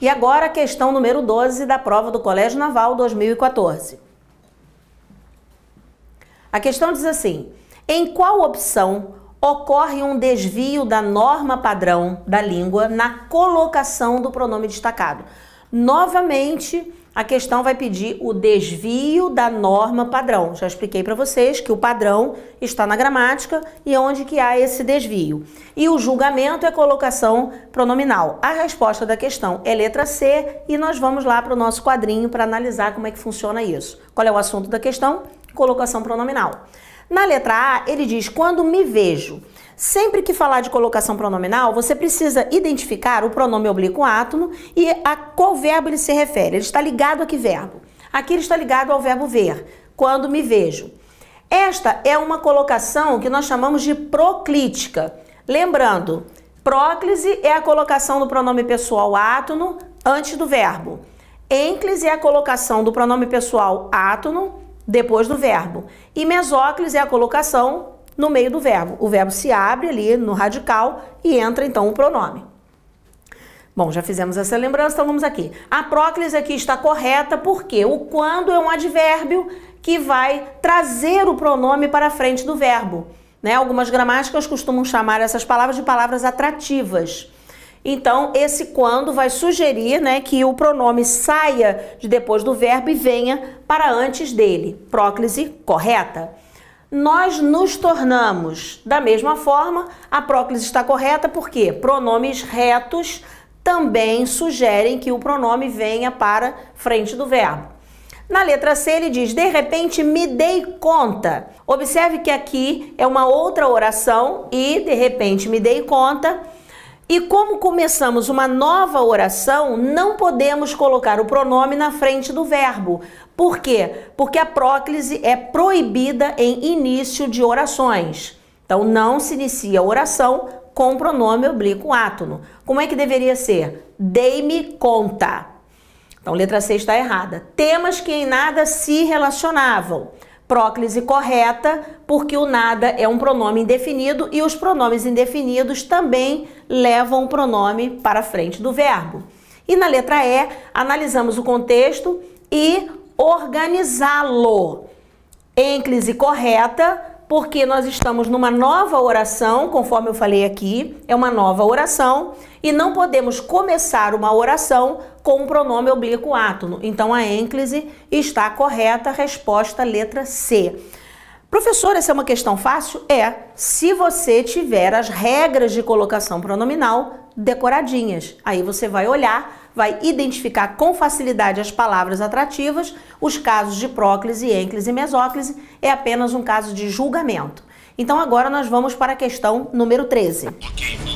E agora a questão número 12 da prova do Colégio Naval 2014. A questão diz assim: em qual opção ocorre um desvio da norma padrão da língua na colocação do pronome destacado? Novamente, a questão vai pedir o desvio da norma padrão. Já expliquei para vocês que o padrão está na gramática e onde que há esse desvio. E o julgamento é colocação pronominal. A resposta da questão é letra C e nós vamos lá para o nosso quadrinho para analisar como é que funciona isso. Qual é o assunto da questão? Colocação pronominal. Na letra A, ele diz quando me vejo. Sempre que falar de colocação pronominal, você precisa identificar o pronome oblíquo átomo e a qual verbo ele se refere. Ele está ligado a que verbo? Aqui ele está ligado ao verbo ver, quando me vejo. Esta é uma colocação que nós chamamos de proclítica. Lembrando, próclise é a colocação do pronome pessoal átono antes do verbo. Ênclise é a colocação do pronome pessoal átono depois do verbo. E mesóclise é a colocação no meio do verbo. O verbo se abre ali no radical e entra então o pronome. Bom, já fizemos essa lembrança, então vamos aqui. A próclise aqui está correta porque o quando é um advérbio que vai trazer o pronome para a frente do verbo. Né? Algumas gramáticas costumam chamar essas palavras de palavras atrativas. Então, esse quando vai sugerir né, que o pronome saia de depois do verbo e venha para antes dele. Próclise correta nós nos tornamos. Da mesma forma, a próclise está correta porque pronomes retos também sugerem que o pronome venha para frente do verbo. Na letra C, ele diz: De repente me dei conta. Observe que aqui é uma outra oração e de repente me dei conta e como começamos uma nova oração, não podemos colocar o pronome na frente do verbo. Por quê? Porque a próclise é proibida em início de orações. Então não se inicia a oração com o pronome oblíquo átono. Como é que deveria ser? Dei-me conta. Então letra C está errada. Temas que em nada se relacionavam próclise correta, porque o nada é um pronome indefinido e os pronomes indefinidos também levam o pronome para frente do verbo. E na letra E, analisamos o contexto e organizá-lo. Ênclise correta, porque nós estamos numa nova oração, conforme eu falei aqui, é uma nova oração, e não podemos começar uma oração com o pronome oblíquo átono. Então a ênclise está correta, resposta letra C. Professor, essa é uma questão fácil? É, se você tiver as regras de colocação pronominal decoradinhas. Aí você vai olhar, vai identificar com facilidade as palavras atrativas, os casos de próclise, ênclise e mesóclise é apenas um caso de julgamento. Então agora nós vamos para a questão número 13. Okay.